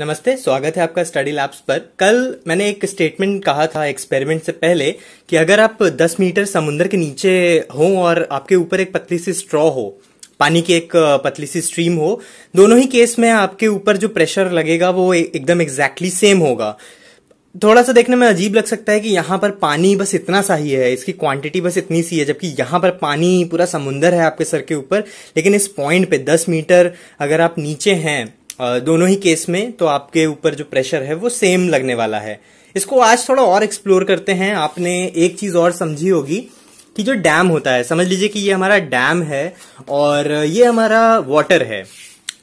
नमस्ते स्वागत है आपका स्टडी लैब्स पर कल मैंने एक स्टेटमेंट कहा था एक्सपेरिमेंट से पहले कि अगर आप 10 मीटर समुद्र के नीचे हो और आपके ऊपर एक पतली सी स्ट्रॉ हो पानी की एक पतली सी स्ट्रीम हो दोनों ही केस में आपके ऊपर जो प्रेशर लगेगा वो एकदम एग्जैक्टली सेम होगा थोड़ा सा देखने में अजीब लग सकता है कि यहां पर पानी बस इतना सा ही है इसकी क्वांटिटी बस इतनी सी है जबकि यहां पर पानी पूरा समुंदर है आपके सर के ऊपर लेकिन इस पॉइंट पे 10 मीटर अगर आप नीचे हैं दोनों ही केस में तो आपके ऊपर जो प्रेशर है वो सेम लगने वाला है इसको आज थोड़ा और एक्सप्लोर करते हैं आपने एक चीज और समझी होगी कि जो डैम होता है समझ लीजिए कि ये हमारा डैम है और ये हमारा वाटर है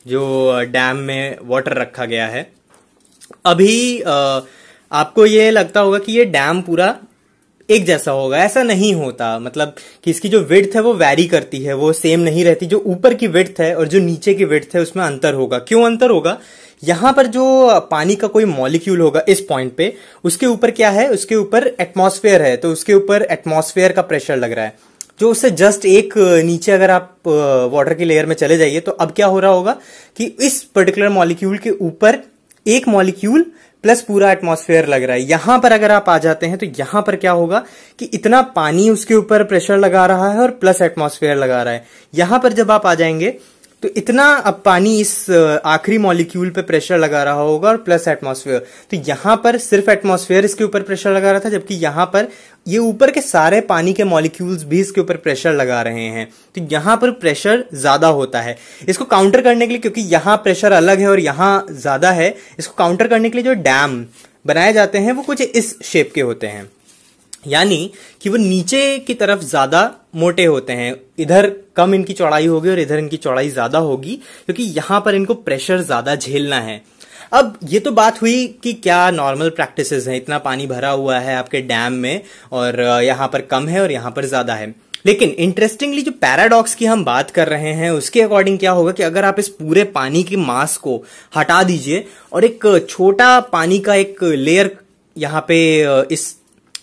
जो डैम में वाटर रखा गया है अभी आपको ये लगता होगा कि ये डैम पूरा एक जैसा होगा ऐसा नहीं होता मतलब कि इसकी जो विड्थ है वो वैरी करती है वो सेम नहीं रहती जो ऊपर की विड्थ है और जो नीचे की विड्थ है उसमें अंतर होगा क्यों अंतर होगा यहां पर जो पानी का कोई मॉलिक्यूल होगा इस पॉइंट पे उसके ऊपर क्या है उसके ऊपर एटमोस्फेयर है तो उसके ऊपर एटमोस्फेयर का प्रेशर लग रहा है जो उससे जस्ट एक नीचे अगर आप वाटर की लेयर में चले जाइए तो अब क्या हो रहा होगा कि इस पर्टिकुलर मॉलिक्यूल के ऊपर एक मॉलिक्यूल प्लस पूरा एटमॉस्फेयर लग रहा है यहां पर अगर आप आ जाते हैं तो यहां पर क्या होगा कि इतना पानी उसके ऊपर प्रेशर लगा रहा है और प्लस एटमॉस्फेयर लगा रहा है यहां पर जब आप आ जाएंगे तो इतना अब पानी इस आखिरी मॉलिक्यूल पे प्रेशर लगा रहा होगा और प्लस एटमॉस्फेयर तो यहां पर सिर्फ एटमॉस्फेयर इसके ऊपर प्रेशर लगा रहा था जबकि यहां पर ये ऊपर के सारे पानी के मॉलिक्यूल्स भी इसके ऊपर प्रेशर लगा रहे हैं तो यहां पर प्रेशर ज्यादा होता है इसको काउंटर करने के लिए क्योंकि यहां प्रेशर अलग है और यहां ज्यादा है इसको काउंटर करने के लिए जो डैम बनाए जाते हैं वो कुछ इस शेप के होते हैं यानी कि वो नीचे की तरफ ज्यादा मोटे होते हैं इधर कम इनकी चौड़ाई होगी और इधर इनकी चौड़ाई ज्यादा होगी क्योंकि यहां पर इनको प्रेशर ज्यादा झेलना है अब ये तो बात हुई कि क्या नॉर्मल प्रैक्टिसेस हैं इतना पानी भरा हुआ है आपके डैम में और यहां पर कम है और यहां पर ज्यादा है लेकिन इंटरेस्टिंगली जो पैराडॉक्स की हम बात कर रहे हैं उसके अकॉर्डिंग क्या होगा कि अगर आप इस पूरे पानी की मास को हटा दीजिए और एक छोटा पानी का एक लेयर यहां पे इस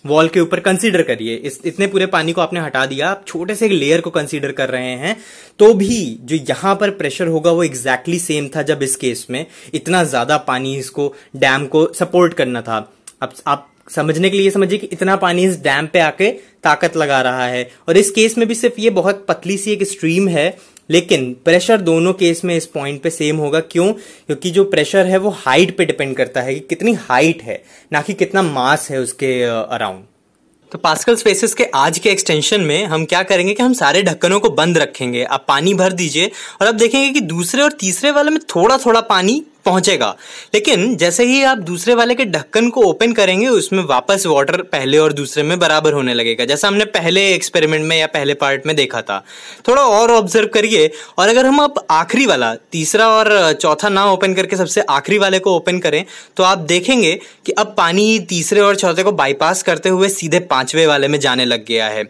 वॉल के ऊपर कंसीडर करिए इस इतने पूरे पानी को आपने हटा दिया आप छोटे से एक लेयर को कंसीडर कर रहे हैं तो भी जो यहां पर प्रेशर होगा वो एग्जैक्टली exactly सेम था जब इस केस में इतना ज्यादा पानी इसको डैम को सपोर्ट करना था अब आप समझने के लिए समझिए कि इतना पानी इस डैम पे आके ताकत लगा रहा है और इस केस में भी सिर्फ ये बहुत पतली सी एक स्ट्रीम है लेकिन प्रेशर दोनों केस में इस पॉइंट पे सेम होगा क्यों क्योंकि जो प्रेशर है वो हाइट पे डिपेंड करता है कि कितनी हाइट है ना कि कितना मास है उसके अराउंड uh, तो पास्कल स्पेसेस के आज के एक्सटेंशन में हम क्या करेंगे कि हम सारे ढक्कनों को बंद रखेंगे आप पानी भर दीजिए और अब देखेंगे कि दूसरे और तीसरे वाले में थोड़ा थोड़ा पानी पहुंचेगा लेकिन जैसे ही आप दूसरे वाले के ढक्कन को ओपन करेंगे उसमें वापस वाटर पहले और दूसरे में बराबर होने लगेगा जैसा हमने पहले एक्सपेरिमेंट में या पहले पार्ट में देखा था थोड़ा और ऑब्जर्व करिए और अगर हम आप आखिरी वाला तीसरा और चौथा ना ओपन करके सबसे आखिरी वाले को ओपन करें तो आप देखेंगे कि अब पानी तीसरे और चौथे को बाईपास करते हुए सीधे पाँचवें वाले में जाने लग गया है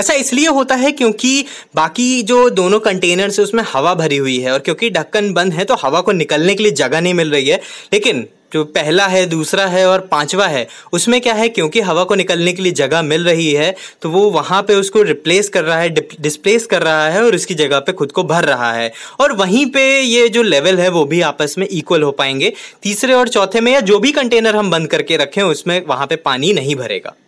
ऐसा इसलिए होता है क्योंकि बाकी जो दोनों कंटेनर्स है उसमें हवा भरी हुई है और क्योंकि ढक्कन बंद है तो हवा को निकलने के लिए जगह नहीं मिल रही है लेकिन जो पहला है दूसरा है और पांचवा है उसमें क्या है क्योंकि हवा को निकलने के लिए जगह मिल रही है तो वो वहाँ पे उसको रिप्लेस कर रहा है डिस्प्लेस कर रहा है और उसकी जगह पे खुद को भर रहा है और वहीं पे ये जो लेवल है वो भी आपस में इक्वल हो पाएंगे तीसरे और चौथे में या जो भी कंटेनर हम बंद करके रखें उसमें वहाँ पर पानी नहीं भरेगा